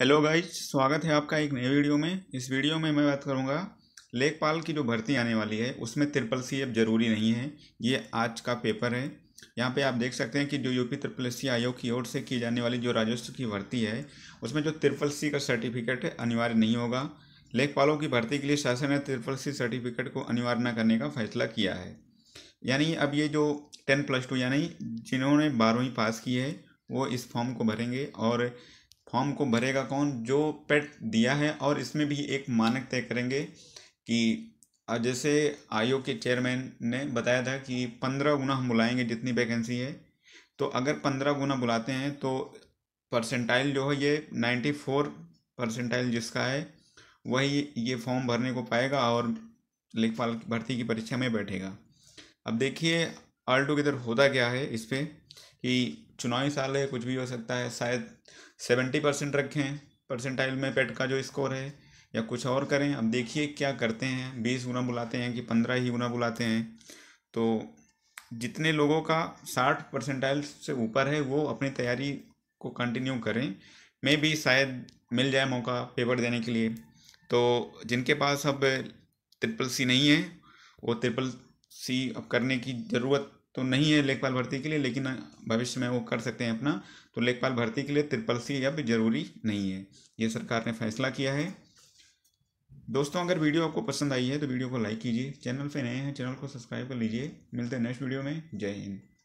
hello guys स्वागत है आपका एक नए वीडियो में इस वीडियो में मैं बात करूंगा लेखपाल की जो भर्ती आने वाली है उसमें त्रिपल सी अब जरूरी नहीं है ये आज का पेपर है यहाँ पे आप देख सकते हैं कि जो यूपी त्रिपल सी आयोग की ओर से की जाने वाली जो राजस्व की भर्ती है उसमें जो त्रिपल सी का सर्टिफिकेट अनिवार्य नहीं होगा लेखपालों की भर्ती के लिए शासन ने त्रिपल सी सर्टिफिकेट को अनिवार्य न करने का फैसला किया है यानी अब ये जो टेन प्लस टू यानी जिन्होंने बारहवीं पास की है वो इस फॉर्म को भरेंगे और फॉर्म को भरेगा कौन जो पेट दिया है और इसमें भी एक मानक तय करेंगे कि जैसे आयोग के चेयरमैन ने बताया था कि पंद्रह गुना हम बुलाएंगे जितनी वैकेंसी है तो अगर पंद्रह गुना बुलाते हैं तो परसेंटाइल जो है ये नाइन्टी फोर परसेंटाइल जिसका है वही ये फॉर्म भरने को पाएगा और लेखपाल भर्ती की परीक्षा में बैठेगा अब देखिए ऑल टुगेदर होता क्या है इस पर कि चुनावी साल है कुछ भी हो सकता है शायद सेवेंटी परसेंट रखें परसेंटाइल में पेट का जो स्कोर है या कुछ और करें अब देखिए क्या करते हैं बीस गुना बुलाते हैं कि पंद्रह ही गुना बुलाते हैं तो जितने लोगों का साठ परसेंटाइल से ऊपर है वो अपनी तैयारी को कंटिन्यू करें मे भी शायद मिल जाए मौका पेपर देने के लिए तो जिनके पास अब ट्रिपल सी नहीं है वो ट्रिपल सी अब करने की ज़रूरत तो नहीं है लेखपाल भर्ती के लिए लेकिन भविष्य में वो कर सकते हैं अपना तो लेखपाल भर्ती के लिए ट्रिपल सी अब जरूरी नहीं है ये सरकार ने फैसला किया है दोस्तों अगर वीडियो आपको पसंद आई है तो वीडियो को लाइक कीजिए चैनल पे नए हैं चैनल को सब्सक्राइब कर लीजिए मिलते हैं नेक्स्ट वीडियो में जय हिंद